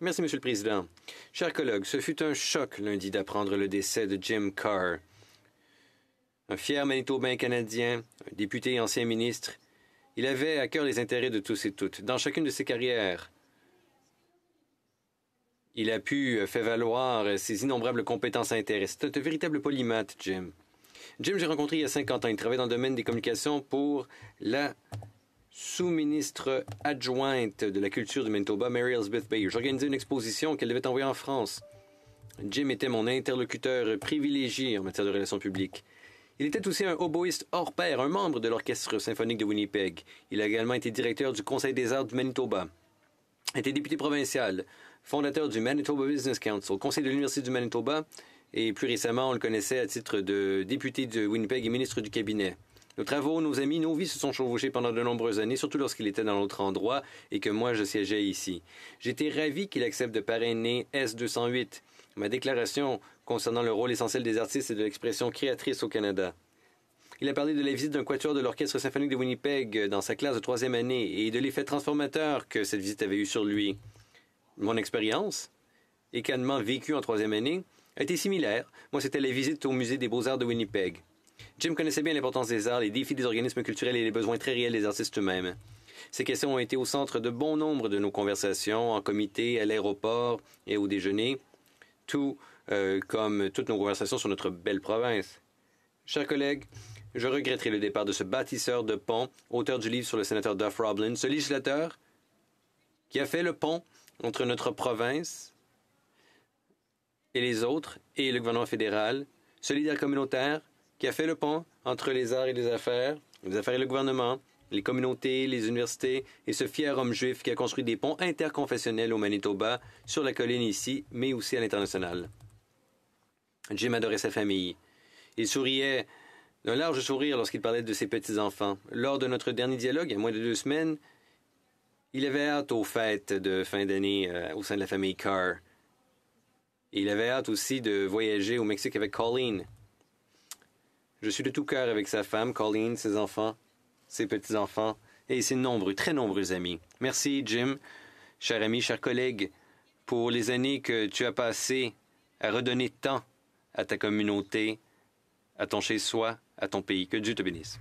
Merci, Monsieur le Président. Chers collègues, ce fut un choc lundi d'apprendre le décès de Jim Carr, un fier Manitobain canadien, député et ancien ministre. Il avait à cœur les intérêts de tous et toutes. Dans chacune de ses carrières, il a pu faire valoir ses innombrables compétences et intérêts. C'est un véritable polymathe, Jim. Jim, j'ai rencontré il y a 50 ans. Il travaillait dans le domaine des communications pour la sous-ministre adjointe de la culture du Manitoba, Mary Elizabeth Bayer. J'organisais une exposition qu'elle devait envoyer en France. Jim était mon interlocuteur privilégié en matière de relations publiques. Il était aussi un oboïste hors pair, un membre de l'Orchestre symphonique de Winnipeg. Il a également été directeur du Conseil des arts du Manitoba, était député provincial, fondateur du Manitoba Business Council, conseil de l'Université du Manitoba, et plus récemment, on le connaissait à titre de député de Winnipeg et ministre du Cabinet. Nos travaux, nos amis, nos vies se sont chevauchés pendant de nombreuses années, surtout lorsqu'il était dans l'autre endroit et que moi je siégeais ici. J'étais ravi qu'il accepte de parrainer S208, ma déclaration concernant le rôle essentiel des artistes et de l'expression créatrice au Canada. Il a parlé de la visite d'un quatuor de l'Orchestre symphonique de Winnipeg dans sa classe de troisième année et de l'effet transformateur que cette visite avait eu sur lui. Mon expérience, également vécue en troisième année, a été similaire. Moi, c'était la visite au Musée des beaux-arts de Winnipeg. Jim connaissait bien l'importance des arts, les défis des organismes culturels et les besoins très réels des artistes eux-mêmes. Ces questions ont été au centre de bon nombre de nos conversations, en comité, à l'aéroport et au déjeuner, tout euh, comme toutes nos conversations sur notre belle province. Chers collègues, je regretterai le départ de ce bâtisseur de pont, auteur du livre sur le sénateur Duff Roblin, ce législateur qui a fait le pont entre notre province et les autres et le gouvernement fédéral, ce leader communautaire qui a fait le pont entre les arts et les affaires, les affaires et le gouvernement, les communautés, les universités, et ce fier homme juif qui a construit des ponts interconfessionnels au Manitoba, sur la colline ici, mais aussi à l'international. Jim adorait sa famille. Il souriait d'un large sourire lorsqu'il parlait de ses petits-enfants. Lors de notre dernier dialogue, il y a moins de deux semaines, il avait hâte aux fêtes de fin d'année euh, au sein de la famille Carr. il avait hâte aussi de voyager au Mexique avec Colleen, je suis de tout cœur avec sa femme, Colleen, ses enfants, ses petits-enfants et ses nombreux, très nombreux amis. Merci, Jim, cher ami, cher collègue, pour les années que tu as passées à redonner tant à ta communauté, à ton chez-soi, à ton pays. Que Dieu te bénisse.